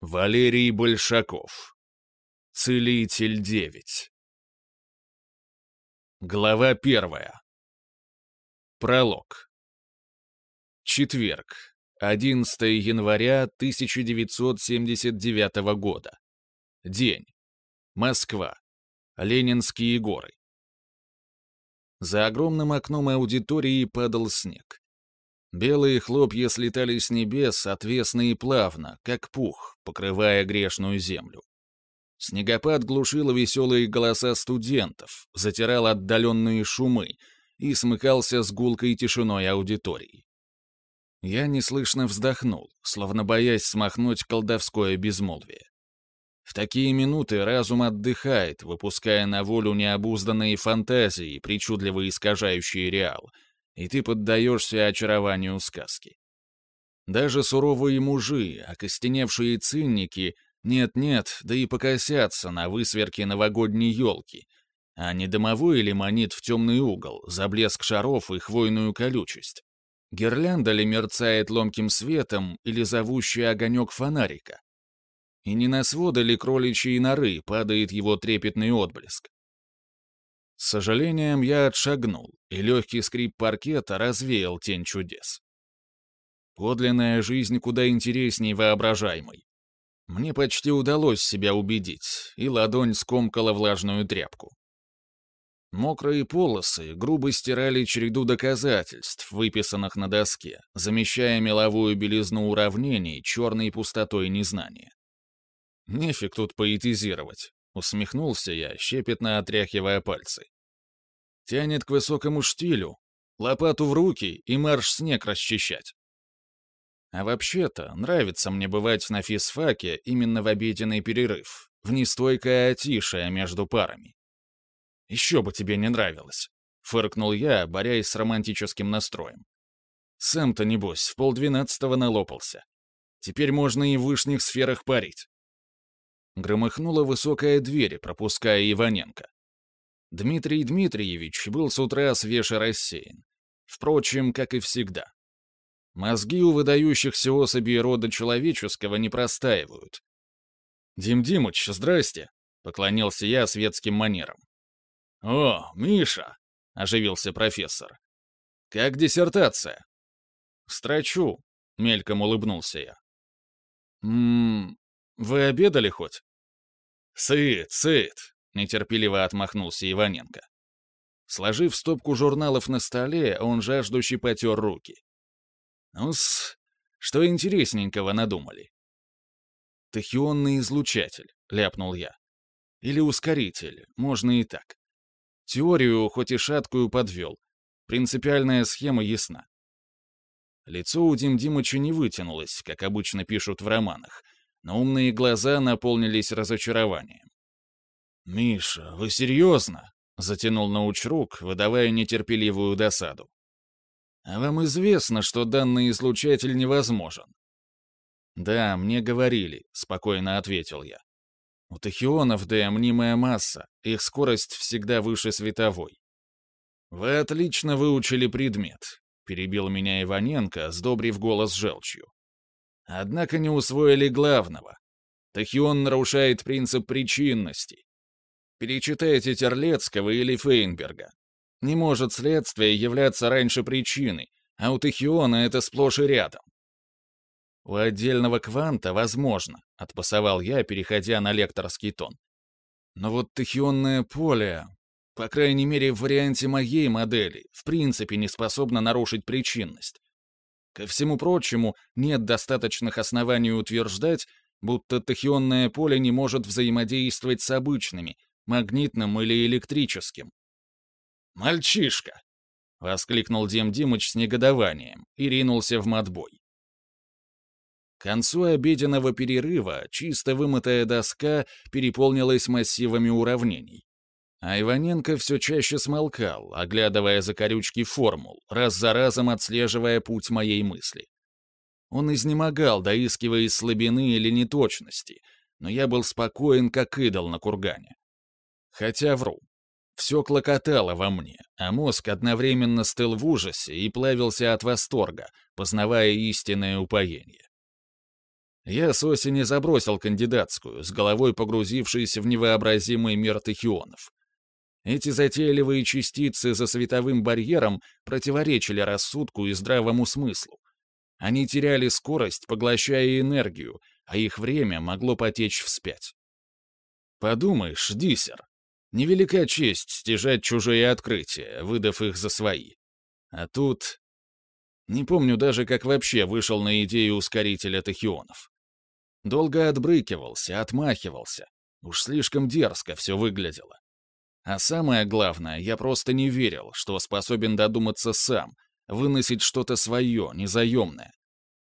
Валерий Большаков. Целитель 9. Глава 1. Пролог. Четверг, 11 января 1979 года. День. Москва. Ленинские горы. За огромным окном аудитории падал снег. Белые хлопья слетали с небес отвесно и плавно, как пух, покрывая грешную землю. Снегопад глушил веселые голоса студентов, затирал отдаленные шумы и смыкался с гулкой тишиной аудитории. Я неслышно вздохнул, словно боясь смахнуть колдовское безмолвие. В такие минуты разум отдыхает, выпуская на волю необузданные фантазии, причудливо искажающие реал — и ты поддаешься очарованию сказки. Даже суровые мужи, окостеневшие цинники, нет-нет, да и покосятся на высверке новогодней елки, а не домовой ли манит в темный угол за блеск шаров и хвойную колючесть? Гирлянда ли мерцает ломким светом или зовущий огонек фонарика? И не на своды ли кроличьи норы падает его трепетный отблеск? С сожалением я отшагнул, и легкий скрип паркета развеял тень чудес. Подлинная жизнь куда интересней воображаемой. Мне почти удалось себя убедить, и ладонь скомкала влажную тряпку. Мокрые полосы грубо стирали череду доказательств, выписанных на доске, замещая меловую белизну уравнений черной пустотой незнания. Нефиг тут поэтизировать. Усмехнулся я, щепетно отряхивая пальцы. Тянет к высокому штилю. Лопату в руки и марш снег расчищать. А вообще-то, нравится мне бывать на физфаке именно в обеденный перерыв, в нестойкое отишее между парами. «Еще бы тебе не нравилось», — фыркнул я, борясь с романтическим настроем. «Сам-то, небось, в полдвенадцатого налопался. Теперь можно и в вышних сферах парить». Громыхнула высокая дверь, пропуская Иваненко. Дмитрий Дмитриевич был с утра свеж и рассеян. Впрочем, как и всегда. Мозги у выдающихся особей рода человеческого не простаивают. «Дим Димыч, здрасте!» — поклонился я светским манерам. «О, Миша!» — оживился профессор. «Как диссертация?» «Строчу», — мельком улыбнулся я. «Ммм, вы обедали хоть?» «Сыт, сыт!» — нетерпеливо отмахнулся Иваненко. Сложив стопку журналов на столе, он жаждущий потер руки. ну что интересненького надумали?» «Тахионный излучатель», — ляпнул я. «Или ускоритель, можно и так. Теорию, хоть и шаткую, подвел. Принципиальная схема ясна». Лицо у Дим Димыча не вытянулось, как обычно пишут в романах, но умные глаза наполнились разочарованием. «Миша, вы серьезно?» — затянул научрук, выдавая нетерпеливую досаду. «А вам известно, что данный излучатель невозможен?» «Да, мне говорили», — спокойно ответил я. «У тахионов Д мнимая масса, их скорость всегда выше световой». «Вы отлично выучили предмет», — перебил меня Иваненко, сдобрив голос желчью. Однако не усвоили главного. Тахион нарушает принцип причинности. Перечитайте Терлецкого или Фейнберга. Не может следствие являться раньше причины, а у Тахиона это сплошь и рядом. «У отдельного кванта возможно», — отпасовал я, переходя на лекторский тон. «Но вот тахионное поле, по крайней мере в варианте моей модели, в принципе не способно нарушить причинность. Ко всему прочему, нет достаточных оснований утверждать, будто тахионное поле не может взаимодействовать с обычными, магнитным или электрическим. «Мальчишка!» — воскликнул Дим Димыч с негодованием и ринулся в матбой. К концу обеденного перерыва чисто вымытая доска переполнилась массивами уравнений. А Иваненко все чаще смолкал, оглядывая за закорючки формул, раз за разом отслеживая путь моей мысли. Он изнемогал, доискиваясь слабины или неточности, но я был спокоен, как идол на кургане. Хотя вру. Все клокотало во мне, а мозг одновременно стыл в ужасе и плавился от восторга, познавая истинное упоение. Я с осени забросил кандидатскую, с головой погрузившись в невообразимый мир тахионов. Эти затейливые частицы за световым барьером противоречили рассудку и здравому смыслу. Они теряли скорость, поглощая энергию, а их время могло потечь вспять. Подумаешь, диссер, невелика честь стяжать чужие открытия, выдав их за свои. А тут... Не помню даже, как вообще вышел на идею ускорителя тахионов. Долго отбрыкивался, отмахивался. Уж слишком дерзко все выглядело. А самое главное, я просто не верил, что способен додуматься сам, выносить что-то свое, незаемное.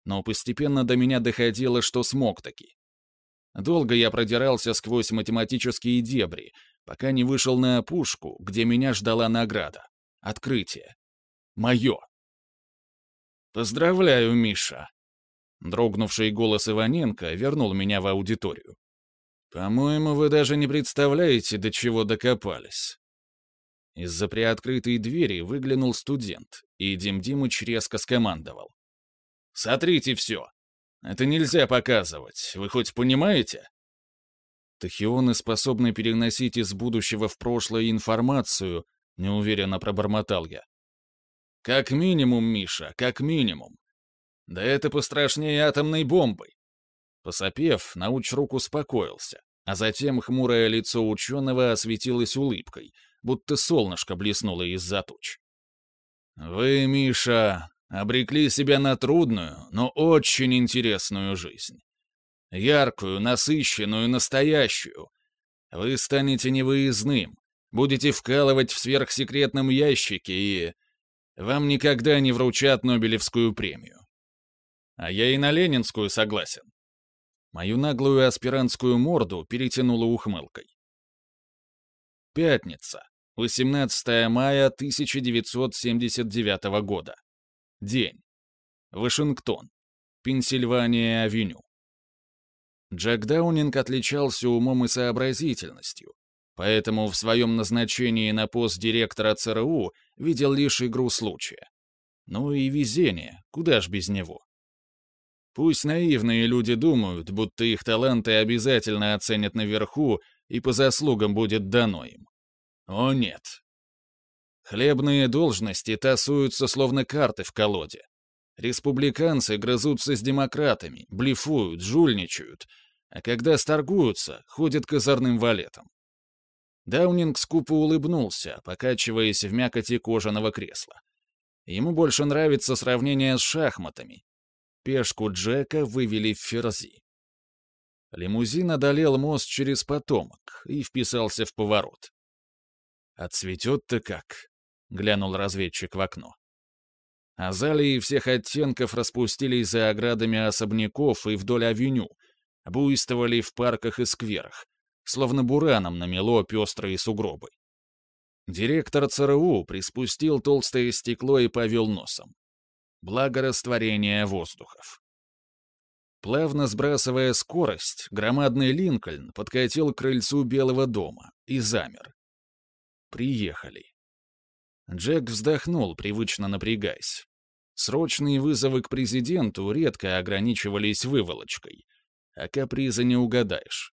Но постепенно до меня доходило, что смог таки. Долго я продирался сквозь математические дебри, пока не вышел на опушку, где меня ждала награда. Открытие. Мое. «Поздравляю, Миша!» Дрогнувший голос Иваненко вернул меня в аудиторию. «По-моему, вы даже не представляете, до чего докопались». Из-за приоткрытой двери выглянул студент, и Дим Димыч резко скомандовал. «Сотрите все! Это нельзя показывать, вы хоть понимаете?» Тахионы способны переносить из будущего в прошлое информацию, неуверенно пробормотал я. «Как минимум, Миша, как минимум. Да это пострашнее атомной бомбы!» Посопев, науч рук успокоился. А затем хмурое лицо ученого осветилось улыбкой, будто солнышко блеснуло из-за туч. «Вы, Миша, обрекли себя на трудную, но очень интересную жизнь. Яркую, насыщенную, настоящую. Вы станете невыездным, будете вкалывать в сверхсекретном ящике и... Вам никогда не вручат Нобелевскую премию. А я и на Ленинскую согласен. Мою наглую аспирантскую морду перетянула ухмылкой. Пятница, 18 мая 1979 года. День. Вашингтон. Пенсильвания-авеню. Джек Даунинг отличался умом и сообразительностью, поэтому в своем назначении на пост директора ЦРУ видел лишь игру случая. Ну и везение, куда ж без него. Пусть наивные люди думают, будто их таланты обязательно оценят наверху и по заслугам будет дано им. О нет. Хлебные должности тасуются словно карты в колоде. Республиканцы грызутся с демократами, блефуют, жульничают, а когда сторгуются, ходят козырным валетом. Даунинг скупо улыбнулся, покачиваясь в мякоти кожаного кресла. Ему больше нравится сравнение с шахматами, Пешку Джека вывели в ферзи. Лимузин одолел мост через потомок и вписался в поворот. «Отцветет-то как?» — глянул разведчик в окно. Азалии всех оттенков распустились за оградами особняков и вдоль авеню, буйствовали в парках и скверах, словно бураном намело пестрые сугробы. Директор ЦРУ приспустил толстое стекло и повел носом благорастворения воздухов. Плавно сбрасывая скорость, громадный Линкольн подкатил к крыльцу Белого дома и замер. Приехали. Джек вздохнул, привычно напрягаясь. Срочные вызовы к президенту редко ограничивались выволочкой, а капризы не угадаешь.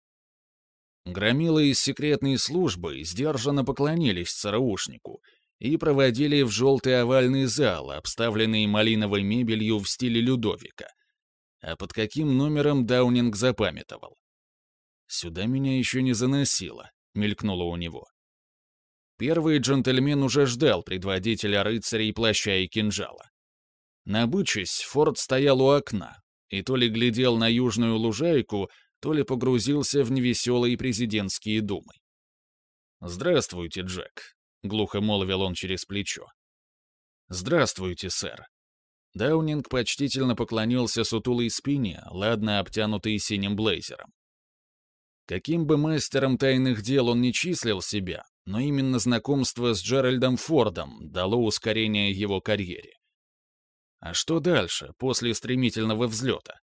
Громилы из секретной службы сдержанно поклонились ЦРУшнику — и проводили в желтый овальный зал, обставленный малиновой мебелью в стиле Людовика. А под каким номером Даунинг запамятовал? «Сюда меня еще не заносило», — мелькнуло у него. Первый джентльмен уже ждал предводителя рыцарей плаща и кинжала. Набычась, Форд стоял у окна и то ли глядел на южную лужайку, то ли погрузился в невеселые президентские думы. «Здравствуйте, Джек», — глухо молвил он через плечо. «Здравствуйте, сэр». Даунинг почтительно поклонился сутулой спине, ладно обтянутой синим блейзером. Каким бы мастером тайных дел он не числил себя, но именно знакомство с Джеральдом Фордом дало ускорение его карьере. А что дальше, после стремительного взлета?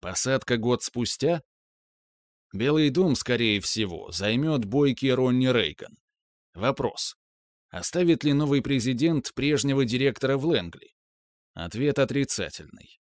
Посадка год спустя? Белый дом, скорее всего, займет бойкий Ронни Рейган. Вопрос, Оставит ли новый президент прежнего директора в Лэнгли? Ответ отрицательный.